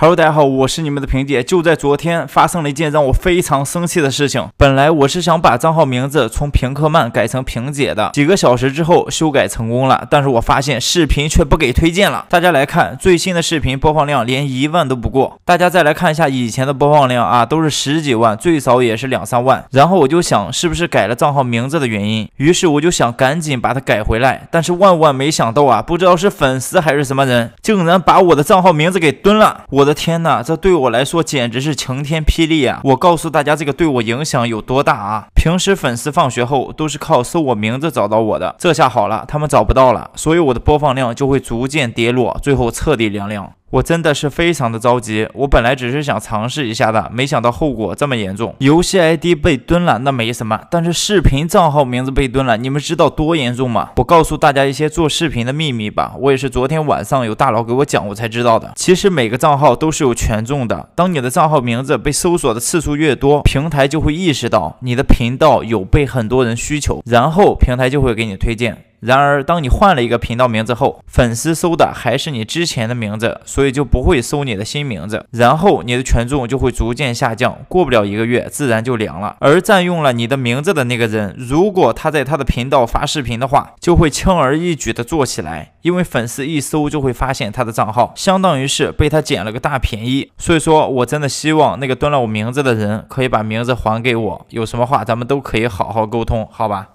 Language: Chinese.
Hello，大家好，我是你们的萍姐。就在昨天，发生了一件让我非常生气的事情。本来我是想把账号名字从平克曼改成萍姐的，几个小时之后修改成功了，但是我发现视频却不给推荐了。大家来看最新的视频播放量连一万都不过，大家再来看一下以前的播放量啊，都是十几万，最少也是两三万。然后我就想是不是改了账号名字的原因，于是我就想赶紧把它改回来，但是万万没想到啊，不知道是粉丝还是什么人，竟然把我的账号名字给蹲了。我。我的天哪，这对我来说简直是晴天霹雳啊！我告诉大家，这个对我影响有多大啊！平时粉丝放学后都是靠搜我名字找到我的，这下好了，他们找不到了，所以我的播放量就会逐渐跌落，最后彻底凉凉。我真的是非常的着急，我本来只是想尝试一下的，没想到后果这么严重。游戏 ID 被蹲了，那没什么，但是视频账号名字被蹲了，你们知道多严重吗？我告诉大家一些做视频的秘密吧。我也是昨天晚上有大佬给我讲，我才知道的。其实每个账号都是有权重的，当你的账号名字被搜索的次数越多，平台就会意识到你的频道有被很多人需求，然后平台就会给你推荐。然而，当你换了一个频道名字后，粉丝搜的还是你之前的名字，所以就不会搜你的新名字，然后你的权重就会逐渐下降，过不了一个月，自然就凉了。而占用了你的名字的那个人，如果他在他的频道发视频的话，就会轻而易举的做起来，因为粉丝一搜就会发现他的账号，相当于是被他捡了个大便宜。所以说我真的希望那个蹲了我名字的人可以把名字还给我，有什么话咱们都可以好好沟通，好吧？